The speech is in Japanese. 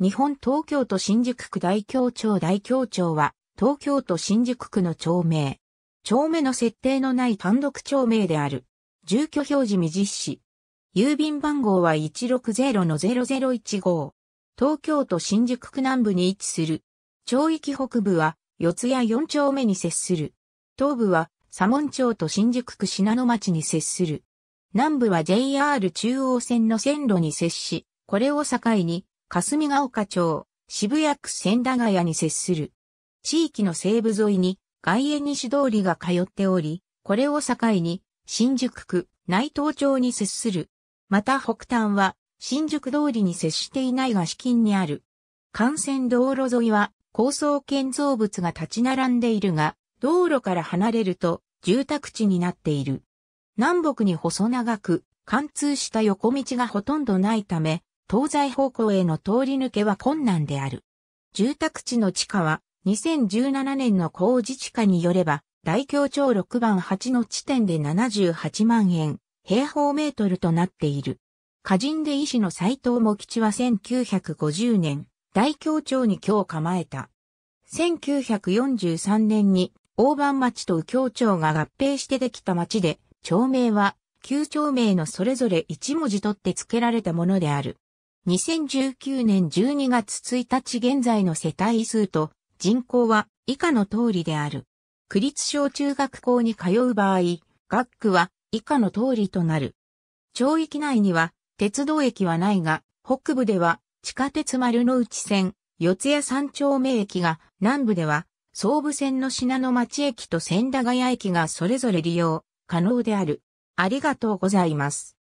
日本東京都新宿区大京町大京町は、東京都新宿区の町名。町名の設定のない単独町名である。住居表示未実施。郵便番号は160-0015。東京都新宿区南部に位置する。町域北部は、四谷四丁目に接する。東部は、左門町と新宿区品野町に接する。南部は JR 中央線の線路に接し、これを境に、霞ヶ丘町、渋谷区千駄ヶ谷に接する。地域の西部沿いに外苑西通りが通っており、これを境に新宿区内東町に接する。また北端は新宿通りに接していないが至近にある。幹線道路沿いは高層建造物が立ち並んでいるが、道路から離れると住宅地になっている。南北に細長く貫通した横道がほとんどないため、東西方向への通り抜けは困難である。住宅地の地下は、2017年の工事地下によれば、大京町6番8の地点で78万円、平方メートルとなっている。歌人で医師の斎藤茂吉は1950年、大京町に今を構えた。1943年に、大番町と右京町が合併してできた町で、町名は、旧町名のそれぞれ一文字取って付けられたものである。2019年12月1日現在の世帯数と人口は以下の通りである。区立小中学校に通う場合、学区は以下の通りとなる。町域内には鉄道駅はないが、北部では地下鉄丸の内線、四谷三丁目駅が、南部では総武線の品の町駅と千駄ヶ谷駅がそれぞれ利用可能である。ありがとうございます。